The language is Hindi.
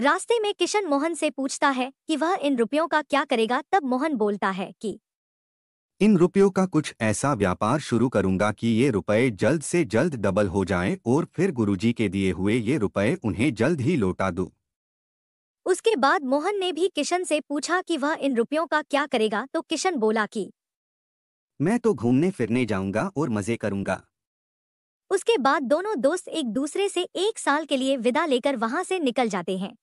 रास्ते में किशन मोहन से पूछता है कि वह इन रुपयों का क्या करेगा तब मोहन बोलता है कि इन रुपयों का कुछ ऐसा व्यापार शुरू करूंगा कि ये रुपए जल्द से जल्द डबल हो जाएं और फिर गुरुजी के दिए हुए ये रुपए उन्हें जल्द ही लौटा दूं। उसके बाद मोहन ने भी किशन से पूछा कि वह इन रुपयों का क्या करेगा तो किशन बोला कि मैं तो घूमने फिरने जाऊंगा और मजे करूंगा उसके बाद दोनों दोस्त एक दूसरे से एक साल के लिए विदा लेकर वहां से निकल जाते हैं